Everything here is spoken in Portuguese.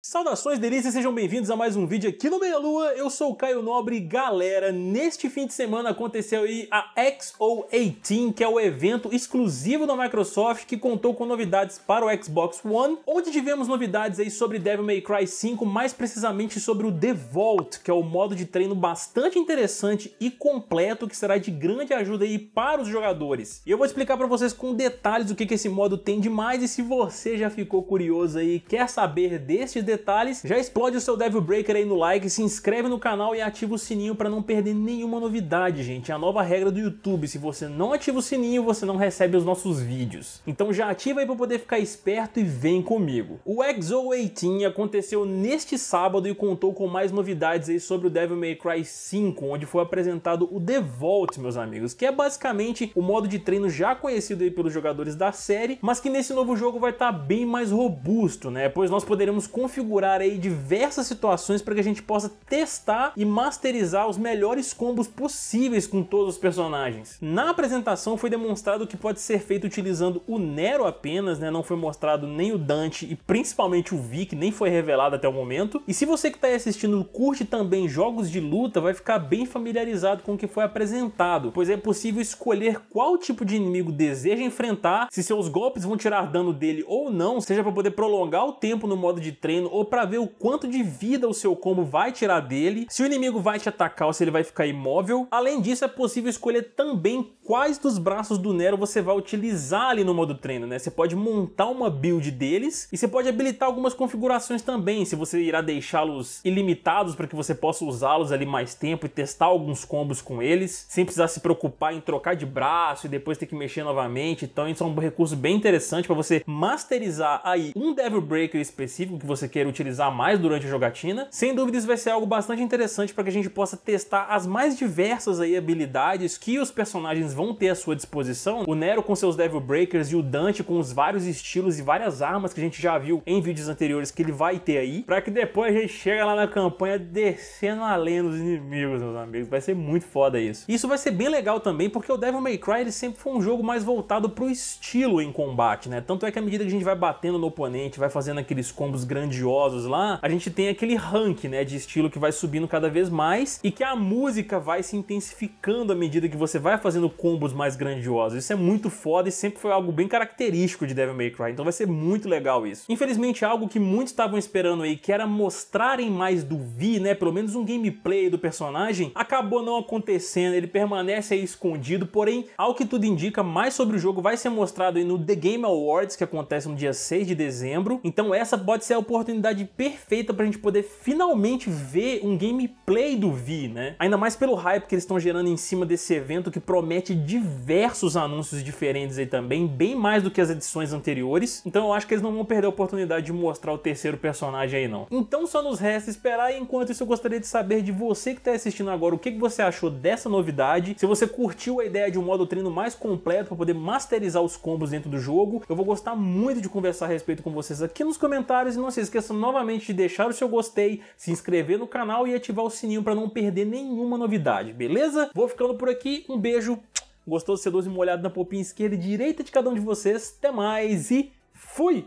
Saudações delícias, sejam bem-vindos a mais um vídeo aqui no Meia Lua, eu sou o Caio Nobre. Galera, neste fim de semana aconteceu aí a XO18, que é o evento exclusivo da Microsoft que contou com novidades para o Xbox One, onde tivemos novidades aí sobre Devil May Cry 5, mais precisamente sobre o The Vault, que é o modo de treino bastante interessante e completo que será de grande ajuda aí para os jogadores. E eu vou explicar para vocês com detalhes o que, que esse modo tem de mais e se você já ficou curioso aí, quer saber deste detalhes. Já explode o seu Devil Breaker aí no like, se inscreve no canal e ativa o sininho para não perder nenhuma novidade, gente. É a nova regra do YouTube, se você não ativa o sininho, você não recebe os nossos vídeos. Então já ativa aí para poder ficar esperto e vem comigo. O Exo 18 aconteceu neste sábado e contou com mais novidades aí sobre o Devil May Cry 5, onde foi apresentado o The Vault, meus amigos, que é basicamente o modo de treino já conhecido aí pelos jogadores da série, mas que nesse novo jogo vai estar tá bem mais robusto, né? Pois nós poderemos confirmar configurar aí diversas situações para que a gente possa testar e masterizar os melhores combos possíveis com todos os personagens. Na apresentação foi demonstrado que pode ser feito utilizando o Nero apenas, né? não foi mostrado nem o Dante e principalmente o Vic, nem foi revelado até o momento. E se você que está assistindo curte também jogos de luta, vai ficar bem familiarizado com o que foi apresentado, pois é possível escolher qual tipo de inimigo deseja enfrentar, se seus golpes vão tirar dano dele ou não, seja para poder prolongar o tempo no modo de treino ou para ver o quanto de vida o seu combo vai tirar dele, se o inimigo vai te atacar ou se ele vai ficar imóvel. Além disso, é possível escolher também quais dos braços do Nero você vai utilizar ali no modo treino, né? Você pode montar uma build deles e você pode habilitar algumas configurações também, se você irá deixá-los ilimitados para que você possa usá-los ali mais tempo e testar alguns combos com eles, sem precisar se preocupar em trocar de braço e depois ter que mexer novamente. Então, isso é um recurso bem interessante para você masterizar aí um Devil Breaker específico que você quer inteiro utilizar mais durante a jogatina. Sem dúvida, isso vai ser algo bastante interessante para que a gente possa testar as mais diversas aí habilidades que os personagens vão ter à sua disposição. O Nero com seus Devil Breakers e o Dante com os vários estilos e várias armas que a gente já viu em vídeos anteriores que ele vai ter aí, para que depois a gente chega lá na campanha descendo a dos inimigos, meus amigos. Vai ser muito foda isso. Isso vai ser bem legal também, porque o Devil May Cry ele sempre foi um jogo mais voltado pro estilo em combate, né? Tanto é que à medida que a gente vai batendo no oponente, vai fazendo aqueles combos grandiosos religiosos lá, a gente tem aquele ranking, né, de estilo que vai subindo cada vez mais e que a música vai se intensificando à medida que você vai fazendo combos mais grandiosos. Isso é muito foda e sempre foi algo bem característico de Devil May Cry, então vai ser muito legal isso. Infelizmente, algo que muitos estavam esperando aí, que era mostrarem mais do Vi, né, pelo menos um gameplay do personagem, acabou não acontecendo, ele permanece aí escondido, porém, ao que tudo indica, mais sobre o jogo vai ser mostrado aí no The Game Awards, que acontece no dia 6 de dezembro, então essa pode ser a oportunidade oportunidade perfeita pra gente poder finalmente ver um gameplay do Vi, né? Ainda mais pelo hype que eles estão gerando em cima desse evento que promete diversos anúncios diferentes aí também, bem mais do que as edições anteriores. Então eu acho que eles não vão perder a oportunidade de mostrar o terceiro personagem aí não. Então só nos resta esperar e enquanto isso eu gostaria de saber de você que está assistindo agora o que, que você achou dessa novidade, se você curtiu a ideia de um modo treino mais completo para poder masterizar os combos dentro do jogo. Eu vou gostar muito de conversar a respeito com vocês aqui nos comentários e não se esqueça esqueça novamente de deixar o seu gostei, se inscrever no canal e ativar o sininho para não perder nenhuma novidade, beleza? Vou ficando por aqui, um beijo, gostou do sedoso e molhado na popinha esquerda e direita de cada um de vocês, até mais e fui!